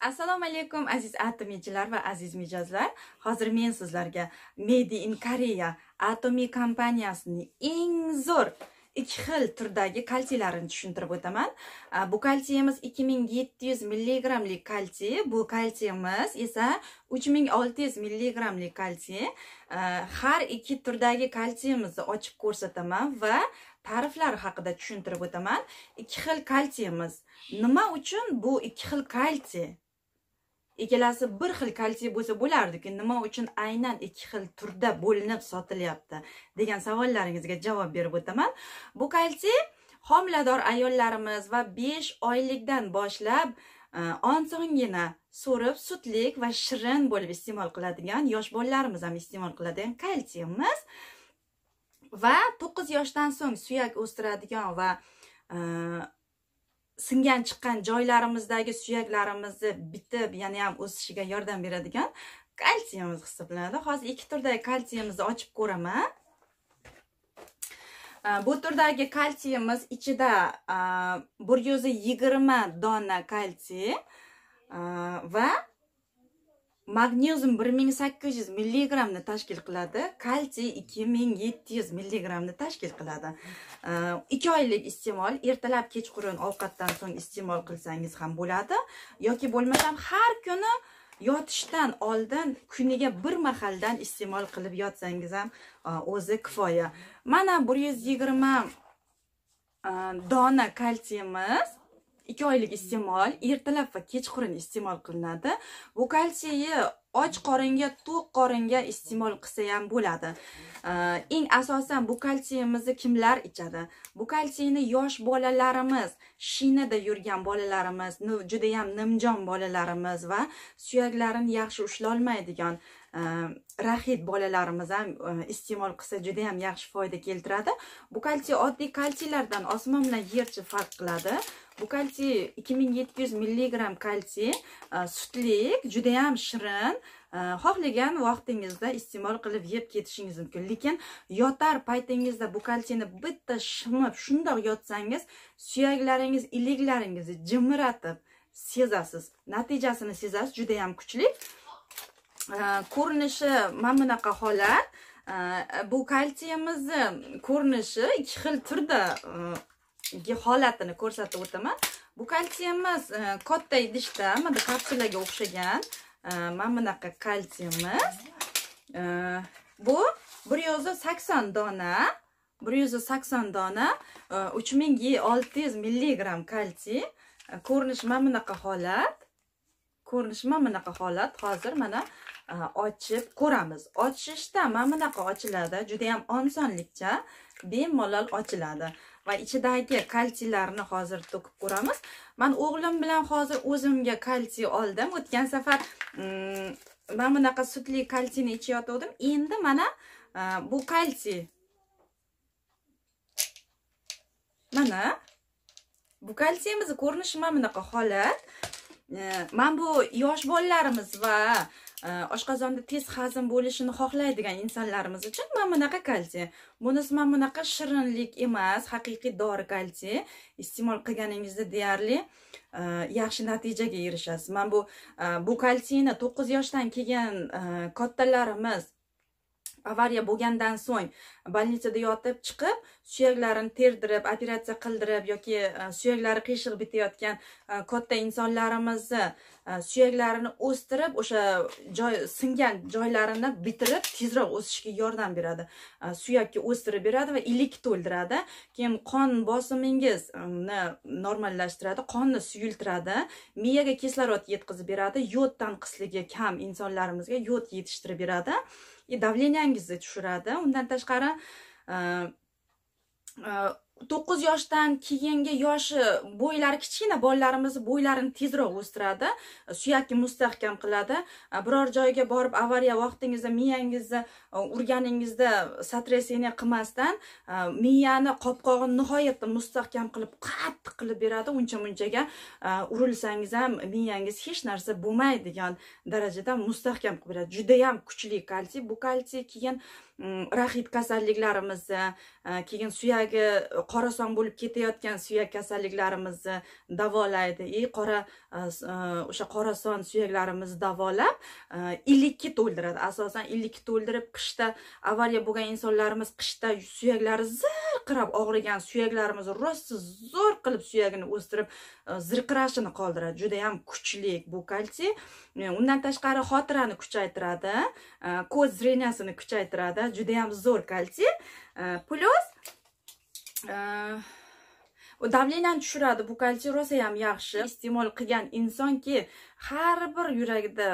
assalomu alaykum aziz atomichilar va aziz mijozlar hozir men sizlarga made in korea atomi kompaniyasining eng zo'r ikki xil turdagi kalsiylarini tushuntirib o'taman bu kalsiyimiz 2700 milligramlik kalsiy bu kalsiyimiz esa 3600 milligramlik kalsiy har ikki turdagi kalsiyimizni ochib ko'rsataman va tariflari haqida tushuntirib o'taman ikki xil kalsiyimiz nima uchun bu ikki xil kalsiy ikkalasi bir xil kalsiy bo'lsa bo'lardiku nima uchun aynan ikki xil turda bo'linib sotilyapti degan savollaringizga javob berib o'taman bu kalsiy homilador ayollarimiz va 5 oylikdan boshlab e, so'nggina so'rib sutlik va shirin bo'lib iste'mol qiladigan yosh bolalarimiz ham iste'mol qiladigan kalsiyimiz va 9 yoshdan so'ng suyak o'stiradigan va e, singan chiqqan joylarimizdagi suyaklarimizni bitib yana ham o'sishiga yordam beradigan kalsiyimiz hisoblanadi hozir ikki turdagi kalsiyimizni ochib ko'raman bu turdagi kalsiyimiz ichida bir yuz yigirma dona kalsiy va magnezium 1800 ming milligrammni tashkil qiladi kalsiy 2700 ming milligrammni tashkil qiladi ikki oylik iste'mol ertalab kechqurun ovqatdan so'ng iste'mol qilsangiz ham bo'ladi yoki bo'lmasam har kuni yotishdan oldin kuniga bir mahaldan iste'mol qilib yotsangiz ham e, o'zi kifoya mana bir yuz yigirma e, dona kalsiyimiz 2 oylik iste'mol ertalab va kechqurun iste'mol qilinadi bu kalsiyni och qoringa to'q qoringa iste'mol qilsa ham bo'ladi eng asosan bu kalsiyimizni kimlar ichadi bu kalsiyni yosh bolalarimiz shinada yurgan bolalarimiz judayam nimjon bolalarimiz va suyaklarini yaxshi ushlolmaydigan e, raxit bolalarimiz ham e, iste'mol qilsa juda ham yaxshi foyda keltiradi bu kalsiy oddiy kalsiylardan osmon bilan yerchi farq qiladi bu kalsiy 2700 milligram kalsiy sutlik ham shirin e, xohlagan vaqtingizda iste'mol qilib yeb ketishingiz mumkin lekin yotar paytingizda bu kalsiyni bitta shimib shundoq yotsangiz suyaklaringiz iliklaringizni jimiratib sezasiz natijasini sezasiz ham kuchli e, ko'rinishi mana bunaqa holat e, bu kalsiyimizni ko'rinishi ikki xil turda holatini ko'rsatib o'taman bu kalsiyimiz e, katta idishda mana kapsulaga o'xshagan e, mana bunaqa kalsiyimiz e, bu bir yuz sakson dona bir yuz sakson dona uch ming olti yuz milligramm kalsiy ko'rinishi mana bunaqa holat ko'rinishi mana bunaqa holat hozir mana ochib ko'ramiz ochishda mana bunaqa ochiladi juda yam osonlikcha bemalol ochiladi va ichidagi kalsiylarni hozir to'kib ko'ramiz man o'g'lim bilan hozir o'zimga kalsiy oldim o'tgan safar mm, man bunaqa sutli kalsiyni ichayotgandim endi mana bu kalsiy mana bu kalsiyimizni ko'rinishi mana bunaqa holat mana bu yosh bolalarimiz va Э, oshqozonda tez hazm bo'lishini xohlaydigan insonlarimiz uchun mana bunaqa kalsiy bunisi mana bunaqa shirinlik emas haqiqiy dori kalsiy iste'mol qilganingizda deyarli e, yaxshi natijaga erishasiz mana bu e, bu kalsiyni to'qqiz yoshdan kelgan e, kattalarimiz avariya bo'lgandan so'ng больницада yotib chiqib suyaklarini terdirib operatsiya qildirib yoki e, suyaklari qiyshiq bitayotgan e, katta insonlarimizni e, suyaklarini o'stirib o'sha joy singan joylarini bitirib tezroq o'sishiga yordam beradi suyakka o'stirib beradi va ilik to'ldiradi keyin qon bosimingizni normallashtiradi qonni suyultiradi miyaga kislorod yetkazib beradi yoddan qisligi kam insonlarimizga yod yetishtirib beradi и davleniyangizni tushiradi undan tashqari to'qqiz yoshdan keyingi yoshi bo'ylari kichkina bolalarimiz bo'ylarini tezroq o'stiradi suyakni mustahkam qiladi biror joyga borib avariya vaqtingizda miyangizni urganingizda сотрясение qilmasdan miyani qopqog'ini nihoyatda mustahkam qilib qattiq qilib beradi uncha munchaga e, urilsangiz ham miyangiz hech narsa bo'lmaydigan darajada mustahkam qilib beradi judayam kuchli kalsiy bu kalsiy keyin mm, raxit kasalliklarimizni e, keyin suyagi qorason bo'lib ketayotgan suyak kasalliklarimizni davolaydi и qora e, o'sha qorason suyaklarimizni davolab illikka to'ldiradi asosan illikka to'ldirib qishda avariya bo'lgan insonlarimiz qishda suyaklari zir zirqirab og'rigan suyaklarimizni rosa zo'r qilib suyagini o'stirib e, zirqirashini qoldiradi juda yam kuchli bu kalsiy e, undan tashqari xotirani kuchaytiradi e, ko'z zreniyasini kuchaytiradi juda yam zo'r kalsiy plyus davleniyani tushiradi bu kalsiy rosa ham yaxshi iste'mol qilgan insonki har bir yurakda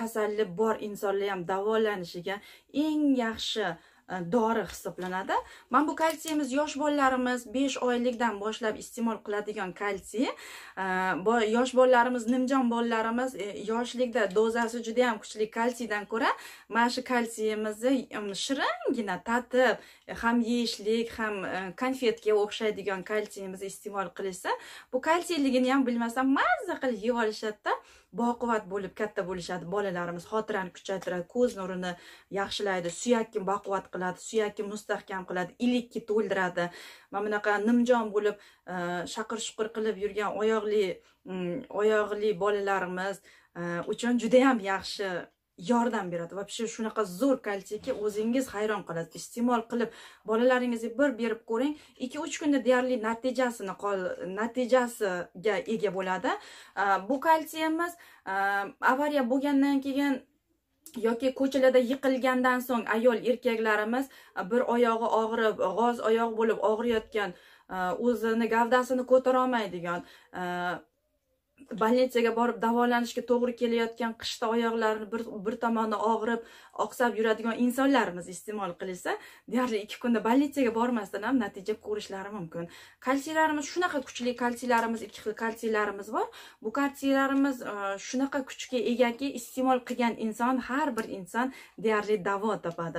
kasallik bor insonlar ham davolanishiga eng yaxshi Э, dori hisoblanadi bu kalsiyimiz yosh bolalarimiz 5 oylikdan boshlab iste'mol qiladigan kalsiy э, yosh bolalarimiz nimjon bolalarimiz e, yoshlikda dozasi juda ham kuchli kalsiydan ko'ra mana shu kalsiyimizni shiringina tatib e, ham yeyishlik ham e, konfetga o'xshaydigan kalsiyimizni iste'mol qilishsa bu kalsiyligini ham bilmasdan mazza qilib yeb olishadida boquvvat bo'lib katta bo'lishadi bolalarimiz xotirani kuchaytiradi ko'z nurini yaxshilaydi suyakni baquvvat qiladi suyakni mustahkam qiladi ilikni to'ldiradi mana bunaqa nimjon bo'lib e, shaqir shuqir qilib yurgan oyoqli mm, oyoqli bolalarimiz e, uchun judayam yaxshi yordam beradi вообще shunaqa zo'r kalsiyki o'zingiz hayron qolasiz iste'mol qilib bolalaringizga bir berib ko'ring ikki uch kunda deyarli natijasini natijasiga ega bo'ladi e, bu kalsiyimiz avariya bo'lgandan keyin yoki ko'chalarda yiqilgandan so'ng ayol erkaklarimiz e, bir oyog'i og'rib g'oz oyoq bo'lib og'riyotgan e, o'zini gavdasini ko'tarolmaydigan e, больnitsaga borib davolanishga to'g'ri kelayotgan qishda oyoqlarini bir, bir tomoni og'rib oqsab yuradigan insonlarimiz iste'mol qilsa deyarli ikki kunda больnitsaga bormasdan ham natija ko'rishlari mumkin kalsiylarimiz shunaqa kuchli kalsiylarimiz ikki xil kalsiylarimiz bor bu kalsiylarimiz e, shunaqa kuchga egaki iste'mol qilgan inson har bir inson deyarli davo topadi